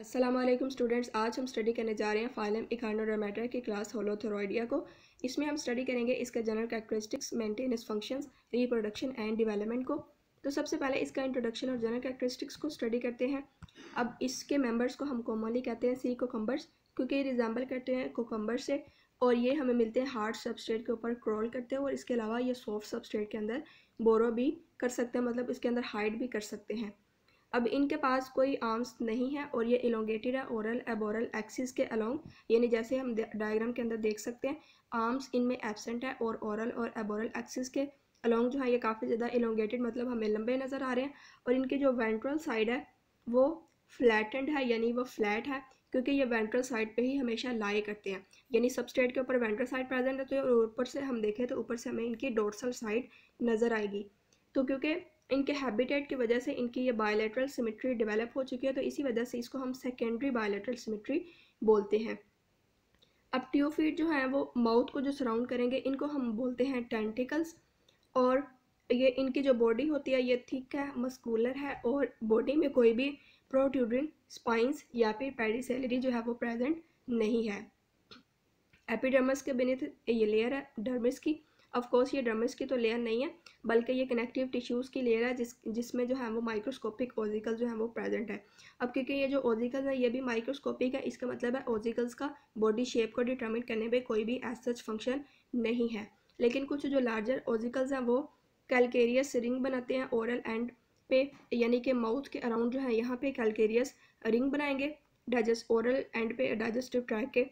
Aslam students आज हम study करने जा रहे हैं फाइलम इकानोडोमेटर की क्लास होलोथोरॉइडिया को इसमें हम स्टडी करेंगे इसका general characteristics maintenance functions reproduction and development को तो सबसे पहले इसका इंट्रोडक्शन और जनरल कैरेक्टरिस्टिक्स को स्टडी करते हैं अब इसके मेम्बर्स को हम कॉमनली कहते हैं सी कोकम्बर्स क्योंकि ये करते हैं कोकम्बर से और ये हमें मिलते हैं हार्ड सबस्टेट के ऊपर क्रॉल करते हैं और इसके अलावा ये सॉफ्ट सबस्टेट के अंदर बोरो भी कर सकते हैं मतलब इसके अंदर हाइड भी कर सकते हैं अब इनके पास कोई आर्म्स नहीं है और ये इलोंगेटेड है ओरल एबोरल एक्सिस के अलोंग यानी जैसे हम डायग्राम के अंदर देख सकते हैं आर्म्स इनमें एबसेंट है और ओरल और एबोरल एक्सिस के अलोंग जो है ये काफ़ी ज़्यादा इलोंगेटेड मतलब हमें लंबे नज़र आ रहे हैं और इनके जो वेंट्रल साइड है वो फ्लैटेंड है यानी वो फ्लैट है क्योंकि ये वेंट्रल साइड पे ही हमेशा लाए करते हैं यानी स्टेट के ऊपर वेंट्रल साइड प्रेजेंट होती है और ऊपर से हम देखें तो ऊपर से हमें इनकी डोर्सल साइड नज़र आएगी तो क्योंकि इनके हैबिटेट की वजह से इनकी ये बायोलेट्रल सिमेट्री डेवलप हो चुकी है तो इसी वजह से इसको हम सेकेंडरी बायोलेट्रल सिमेट्री बोलते हैं अब ट्योफीट जो है वो माउथ को जो सराउंड करेंगे इनको हम बोलते हैं टेंटिकल्स और ये इनकी जो बॉडी होती है ये थिक है मस्कुलर है और बॉडी में कोई भी प्रोट्यूडरिंग स्पाइंस या फिर पेडिसलरी जो है वो प्रेजेंट नहीं है एपिडर्मस के बेनिथ ये लेयर है डर्मिस की ऑफ कोर्स ये डर्मिस की तो लेयर नहीं है बल्कि ये कनेक्टिव टिश्यूज़ की लेयर है जिस जिसमें जो है वो माइक्रोस्कोपिक ओजिकल जो है वो प्रेजेंट है अब क्योंकि ये जो ओजिकल है ये भी माइक्रोस्कोपिक है इसका मतलब है ओजिकल्स का बॉडी शेप को डिटर्मिन करने पर कोई भी एज सच फंक्शन नहीं है लेकिन कुछ जो लार्जर ओजिकल्स हैं वो कैलकेरियस रिंग बनाते हैं ओरल एंड पे यानी कि माउथ के अराउंड जो है यहाँ पे कैलकेरियस रिंग बनाएंगे डाइजेस्ट ओरल एंड पे डाइजेस्टिव ट्रैक के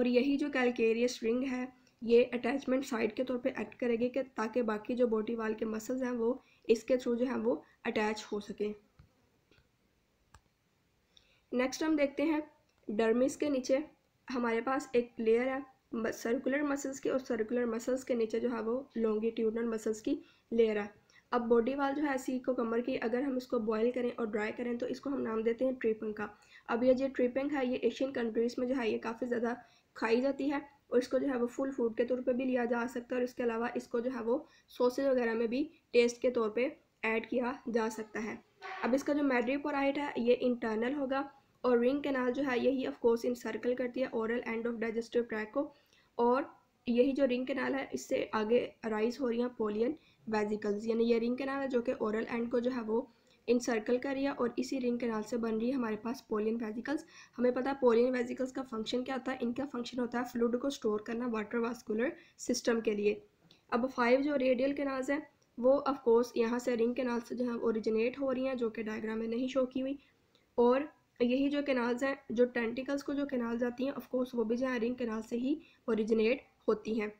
और यही जो कैलकेरियस रिंग है ये अटैचमेंट साइड के तौर पे एक्ट करेगी कि ताकि बाकी जो बॉडी वाल के मसल्स हैं वो इसके थ्रू जो है वो अटैच हो सकें नेक्स्ट हम देखते हैं डर्मिस के नीचे हमारे पास एक लेयर है सर्कुलर मसल्स की और सर्कुलर मसल्स के नीचे जो है वो लॉन्गिट्यूडनल मसल्स की लेयर है अब बॉडी वाल जो है सी को कमर की अगर हम इसको बॉयल करें और ड्राई करें तो इसको हम नाम देते हैं ट्रिपिंग का अब ये जो ट्रिपिंग है ये एशियन कंट्रीज़ में जो है ये काफ़ी ज़्यादा खाई जाती है और इसको जो है वो फुल फूड के तौर पे भी लिया जा सकता है और इसके अलावा इसको जो है वो सोसेज वगैरह में भी टेस्ट के तौर पे ऐड किया जा सकता है अब इसका जो मेड्रीपोराइट है ये इंटरनल होगा और रिंग कैनाल जो है यही ऑफकोर्स इन सर्कल करती है oral end of digestive tract को और यही जो रिंग कैनाल है इससे आगे राइज हो रही हैं पोलियन वेजिकल्स यानी ये रिंग कैनाल है जो कि ओरल एंड को जो है वो इन कर का है और इसी रिंग कैनाल से बन रही है हमारे पास पोलियन वेजिकल्स हमें पता है पोलियन वेजिकल्स का फंक्शन क्या होता है इनका फंक्शन होता है फ्लूड को स्टोर करना वाटर वास्कुलर सिस्टम के लिए अब फाइव जो रेडियल कैनाल्स हैं वो ऑफकोर्स यहाँ से रिंग कैनाल से जो है ओरिजिनेट हो रही हैं जो कि डायग्राम में नहीं शो की हुई और यही जो कैनाल्स हैं जो टेंटिकल्स को जो कैनाल जाती हैं ऑफकोर्स वो भी जो है रिंग कैनाल से ही ओरिजिनेट होती हैं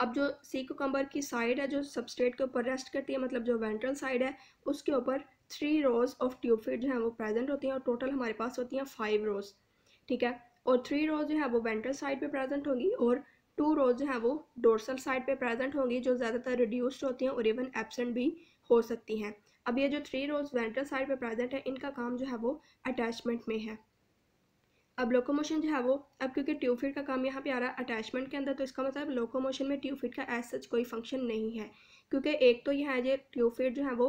अब जो सी कोकम्बर की साइड है जो सबस्टेट के ऊपर रेस्ट करती है मतलब जो वेंट्रल साइड है उसके ऊपर थ्री रोज ऑफ ट्यूबफिट जो है वो प्रेजेंट होती हैं और टोटल हमारे पास होती हैं फाइव रोज ठीक है और थ्री रोज जो है वो वेंट्रल साइड पे प्रेजेंट होंगी और टू रोज जो है वो डोर्सल साइड पे प्रेजेंट होंगी जो ज़्यादातर रिड्यूस्ड होती हैं और इवन एबसेंट भी हो सकती हैं अब ये जो थ्री रोज वेंट्रल साइड पे प्रेजेंट है इनका काम जो है वो अटैचमेंट में है अब लोकोमोशन जो है वो अब क्योंकि ट्यूब फिट का काम यहाँ पे आ रहा है अटैचमेंट के अंदर तो इसका मतलब लोकोमोशन में ट्यूब फिट का एज सच कोई फंक्शन नहीं है क्योंकि एक तो यह है जो ट्यूब फिट जो है वो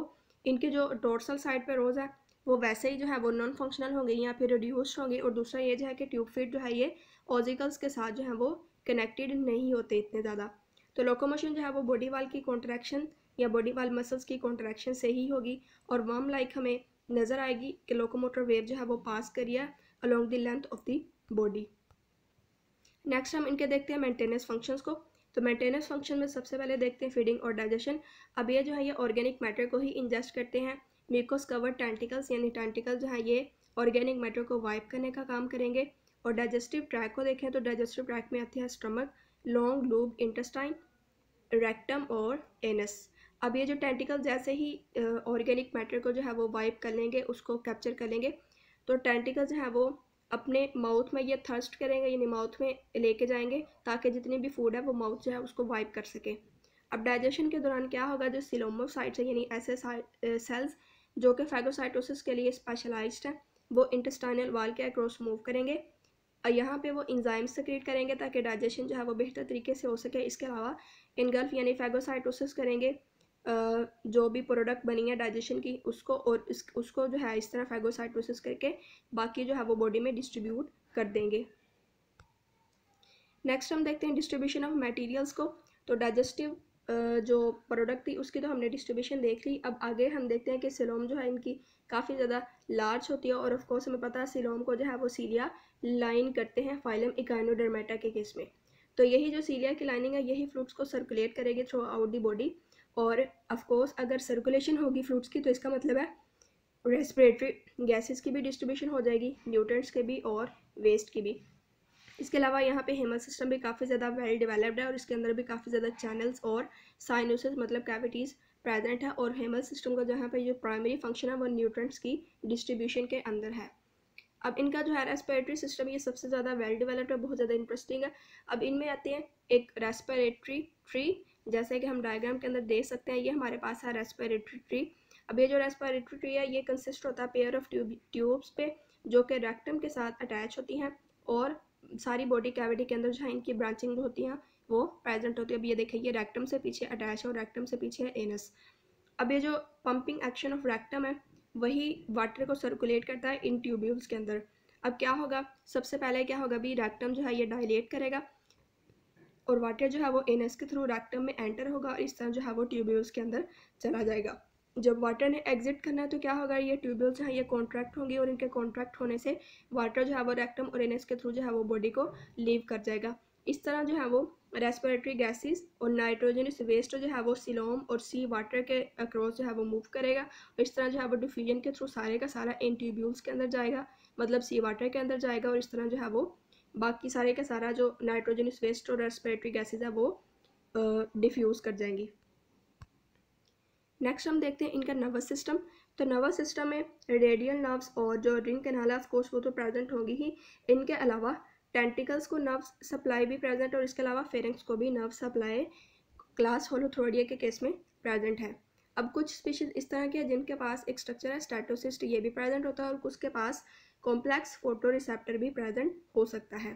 इनके जो डोर्सल साइड पर रोज़ है वो वैसे ही जो है वो नॉन फंक्शनल होंगे या फिर रिड्यूस्ड होंगे और दूसरा ये जो है कि ट्यूब फिट जो है ये ऑजिकल्स के साथ जो है वो कनेक्टेड नहीं होते इतने ज़्यादा तो लोकोमोशन जो है वो बॉडी वाल की कॉन्ट्रैक्शन या बॉडी वाल मसल्स की कॉन्ट्रैक्शन से ही होगी और वर्म लाइक हमें नज़र आएगी कि लोकोमोटर वेव जो है वो पास करिए along length of of body next हम इनके देखते हैं मेंटेनेंस फंक्शंस को तो मेंटेनेंस फंक्शन में सबसे पहले देखते हैं फीडिंग और डाइजेशन अब ये जो है ये ऑर्गेनिक मैटर को ही इंजेस्ट करते हैं म्यूकोस कवर टेंटिकल्स यानी टेंटिकल जो है ये ऑर्गेनिक मैटर को वाइप करने का काम करेंगे और डाइजेस्टिव ट्रैक को देखें तो डाइजेस्टिव ट्रैक में आती है stomach long loop intestine rectum और एनस अब ये जो टेंटिकल जैसे ही ऑर्गेनिक मैटर को जो है वो वाइप कर लेंगे उसको कैप्चर कर लेंगे तो टेंटिकल्स हैं वो अपने माउथ में या थर्स्ट करेंगे यानी माउथ में लेके जाएंगे ताकि जितनी भी फूड है वो माउथ जो है उसको वाइप कर सके अब डाइजेशन के दौरान क्या होगा जो सिलोमोसाइट्स है यानी ऐसे सेल्स जो कि फैगोसाइटोसिस के लिए स्पेशलाइज्ड हैं वो इंटेस्टाइनल वाल के अक्रॉस मूव करेंगे और यहाँ पे वो इंजाइम सक्रिएट करेंगे ताकि डाइजेशन जो है वो बेहतर तरीके से हो सके इसके अलावा इनगल्फ यानी फैगोसाइटोसिस करेंगे जो भी प्रोडक्ट बनी है डाइजेशन की उसको और इस उसको जो है इस तरह फैगोसाइटोसिस करके बाकी जो है वो बॉडी में डिस्ट्रीब्यूट कर देंगे नेक्स्ट हम देखते हैं डिस्ट्रीब्यूशन ऑफ मटेरियल्स को तो डाइजेस्टिव जो प्रोडक्ट थी उसकी तो हमने डिस्ट्रीब्यूशन देख ली अब आगे हम देखते हैं कि सिलोम जो है इनकी काफ़ी ज़्यादा लार्ज होती है और ऑफकोर्स हमें पता है सिलोम को जो है वो सीलिया लाइन करते हैं फाइलम इकाइनोडर्मेटा के केस में तो यही जो सीलिया की लाइनिंग है यही फ्रूट्स को सर्कुलेट करेगी थ्रू आउट दी बॉडी और अफकोर्स अगर सर्कुलेशन होगी फ्रूट्स की तो इसका मतलब है रेस्पिरेटरी गैसेस की भी डिस्ट्रीब्यूशन हो जाएगी न्यूट्रेंट्स के भी और वेस्ट की भी इसके अलावा यहाँ पे हेमल सिस्टम भी काफ़ी ज़्यादा वेल डेवलप्ड है और इसके अंदर भी काफ़ी ज़्यादा चैनल्स और साइनोसिस मतलब कैविटीज़ प्रेजेंट है और हेमल सिस्टम का जहाँ पे जो प्राइमरी फंक्शन है वो न्यूट्रेंट्स की डिस्ट्रीब्यूशन के अंदर है अब इनका जो है रेस्पिरेटरी सिस्टम ये सबसे ज़्यादा वेल डेवलप्ड है बहुत ज़्यादा इंटरेस्टिंग है अब इनमें आते हैं एक रेस्पिरेटरी ट्री जैसे कि हम डायग्राम के अंदर देख सकते हैं ये हमारे पास है रेस्पिरेटरी ट्री अब ये जो रेस्पिरेटरी ट्री है ये कंसिस्ट होता है पेयर ऑफ ट्यूब ट्यूब्स पे जो कि रेक्टम के साथ अटैच होती हैं और सारी बॉडी कैविटी के अंदर जहाँ इनकी ब्रांचिंग होती हैं वो प्रेजेंट होती है अब ये देखिए ये रेक्टम से पीछे अटैच है और रेक्टम से पीछे है एनस अब ये जो पंपिंग एक्शन ऑफ रेक्टम है वही वाटर को सर्कुलेट करता है इन ट्यूब्यूल्स के अंदर अब क्या होगा सबसे पहले क्या होगा भी रेक्टम जो है ये डायलेट करेगा और वाटर जो है वो एनस के थ्रू रैक्टम में एंटर होगा और इस तरह जो है वो ट्यूब्यूल्स के अंदर चला जाएगा जब वाटर ने एग्जिट करना है तो क्या होगा ये ट्यूब्यूल्स हैं ये कॉन्ट्रैक्ट होंगे और इनके कॉन्ट्रैक्ट होने से वाटर जो है वो रैक्टम और एनस के थ्रू जो है वो बॉडी को लीव कर जाएगा इस तरह जो है वो रेस्पिरेटरी गैसेस और नाइट्रोजनस वेस्ट जो है वो सिलोम और सी वाटर के अक्रॉस जो है वो मूव करेगा और इस तरह जो है वो डिफ्यूजन के थ्रू सारे का सारा इन ट्यूब्यूल्स के अंदर जाएगा मतलब सी वाटर के अंदर जाएगा और इस तरह जो है वो बाकी सारे का सारा जो नाइट्रोजनस वेस्ट और रेस्परेटरी गैसेज है वो डिफ्यूज़ कर जाएंगी नेक्स्ट हम देखते हैं इनका नर्वस सिस्टम तो नर्वस सिस्टम में रेडियल नर्व्स और जो ड्रिंक कैनाल है ऑफकोर्स वो तो प्रेजेंट होगी ही इनके अलावा टेंटिकल्स को नर्व्स सप्लाई भी प्रेजेंट और इसके अलावा फेरेंक्स को भी नर्व सप्लाई क्लास होलोथ्रोडिया के केस में प्रेजेंट है अब कुछ स्पीशीज इस तरह के हैं जिनके पास एक स्ट्रक्चर है स्टैटोसिस्ट ये भी प्रेजेंट होता है और कुछ के पास कॉम्प्लेक्स फोटो रिसेप्टर भी प्रेजेंट हो सकता है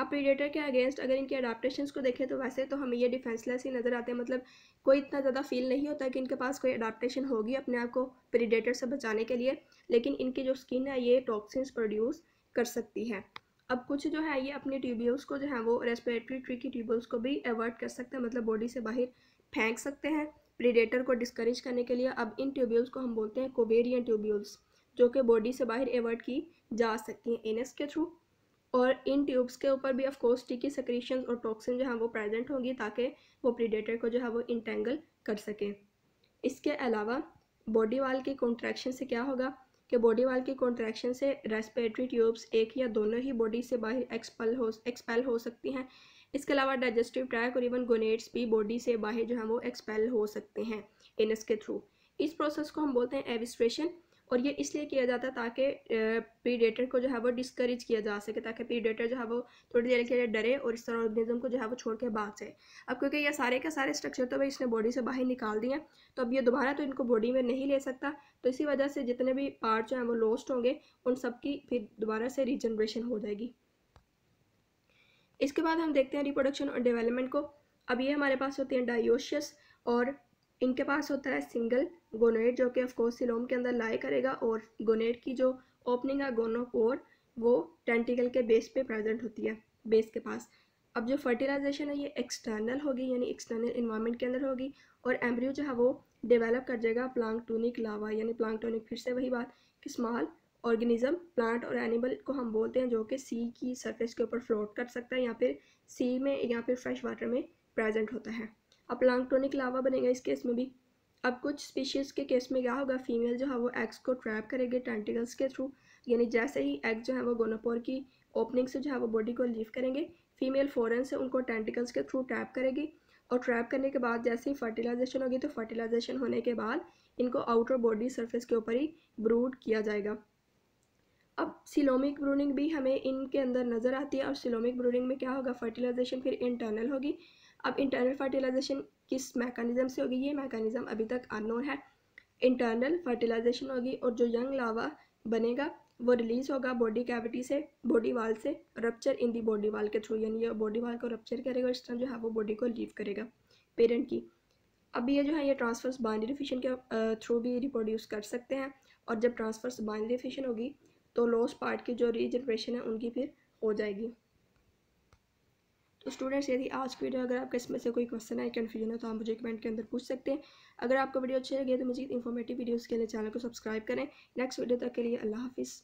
अब प्रीडेटर के अगेंस्ट अगर इनके अडाप्टेशन को देखें तो वैसे तो हमें ये डिफेंसलेस ही नज़र आते हैं मतलब कोई इतना ज़्यादा फील नहीं होता कि इनके पास कोई अडाप्टेशन होगी अपने आप को प्रीडेटर से बचाने के लिए लेकिन इनकी जो स्किन है ये टॉक्सिन्स प्रोड्यूस कर सकती है अब कुछ जो है ये अपने ट्यूब्यूल्स को जो है वो रेस्पिरेटरी ट्री की ट्यूबल्स को भी अवॉइड कर सकते हैं मतलब बॉडी से बाहर फेंक सकते हैं प्रीडेटर को डिस्करेज करने के लिए अब इन ट्यूब्यूल्स को हम बोलते हैं कोवेरियन ट्यूब्यूल्स जो कि बॉडी से बाहर एवर्ट की जा सकती हैं एनएस के थ्रू और इन ट्यूब्स के ऊपर भी ऑफकोर्स टिकी सक्रीशन और टॉक्सिन जो है वो प्रेजेंट होंगी ताकि वो प्रीडेटर को जो है वो इंटेंगल कर सकें इसके अलावा बॉडी वाल के कॉन्ट्रैक्शन से क्या होगा कि बॉडी वाल के कॉन्ट्रैक्शन से रेस्पिरेटरी ट्यूब्स एक या दोनों ही बॉडी से बाहर एक्सपल हो एक्सपेल हो सकती हैं इसके अलावा डाइजेस्टिव ट्रैक और इवन गोनेट्स भी बॉडी से बाहर जो है वो एक्सपेल हो सकते हैं एनस के थ्रू इस प्रोसेस को हम बोलते हैं एविस्ट्रेशन और ये इसलिए किया जाता है ताकि प्रीडेटर को जो है वो डिस्करेज किया जा सके ताकि प्रीडेटर जो है वो थोड़ी देर के लिए डरे और इस तरह ऑर्गेनिज्म को जो है वो छोड़ के भाग जाए अब क्योंकि ये सारे के सारे स्ट्रक्चर तो भाई इसने बॉडी से बाहर निकाल दिए तो अब ये दोबारा तो इनको बॉडी में नहीं ले सकता तो इसी वजह से जितने भी पार्ट जो हैं वो लॉस्ट होंगे उन सब की फिर दोबारा से रिजनरेशन हो जाएगी इसके बाद हम देखते हैं रिप्रोडक्शन और डेवलपमेंट को अब ये हमारे पास होते हैं डायोशियस और इनके पास होता है सिंगल गोनेट जो कि ऑफकोर्स सिलोम के अंदर लाई करेगा और गोनेट की जो ओपनिंग है गोनोपोर वो टेंटिकल के बेस पे प्रेजेंट होती है बेस के पास अब जो फर्टिलाइजेशन है ये एक्सटर्नल होगी यानी एक्सटर्नल इन्वायरमेंट के अंदर होगी और एम्ब्रियो जो है वो डेवलप कर जाएगा प्लांकटोनिक लावा यानी प्लांकटोनिक फिर से वही बात कि स्मॉल ऑर्गेनिज्म प्लांट और एनिमल को हम बोलते हैं जो कि सी की सरफेस के ऊपर फ्लोट कर सकता है या फिर सी में या फिर फ्रेश वाटर में प्रेजेंट होता है अप्लांक्टोनिक लावा बनेगा इस केस में भी अब कुछ स्पीशीज़ के केस में क्या होगा फीमेल जो है वो एग्स को ट्रैप करेगी टेंटिकल्स के थ्रू यानी जैसे ही एग जो है वो गोनोपोर की ओपनिंग से जो है वो बॉडी को लीव करेंगे फीमेल फ़ौरन से उनको टेंटिकल्स के थ्रू ट्रैप करेगी और ट्रैप करने के बाद जैसे ही फर्टिलाइजेशन होगी तो फर्टिलाइजेशन होने के बाद इनको आउटर बॉडी सरफेस के ऊपर ही ब्रूड किया जाएगा अब सिलोमिक ब्रूनिंग भी हमें इनके अंदर नज़र आती है और सिलोमिक ब्रूडिंग में क्या होगा फर्टिलाइजेशन फिर इंटरनल होगी अब इंटरनल फर्टिलाइजेशन किस मैकेनिज्म से होगी ये मैकेनिज्म अभी तक अननोन है इंटरनल फर्टिलाइजेशन होगी और जो यंग लावा बनेगा वो रिलीज़ होगा बॉडी कैविटी से बॉडी वाल से rupture in the body wall के थ्रू यानी ये बॉडी वाल को रप्चर करेगा इस टाइम जो है वो बॉडी को लीव करेगा पेरेंट की अब ये जो है ये ट्रांसफर्स बाइनरी फिशन के थ्रू भी रिप्रोड्यूस कर सकते हैं और जब ट्रांसफर्स बाइनरी फिशन होगी तो लॉस पार्ट की जो रीजनरेशन है उनकी फिर हो जाएगी तो स्टूडेंट्स यदि आज की वीडियो अगर आपका इसमें से कोई क्वेश्चन है कन्फ्यूजन है तो आप मुझे कमेंट के अंदर पूछ सकते हैं अगर आपको वीडियो अच्छी लगे तो मुझे इन्फॉर्मेटिव वीडियोज़ के लिए चैनल को सब्सक्राइब करें नेक्स्ट वीडियो तक के लिए अल्लाह हाफिज़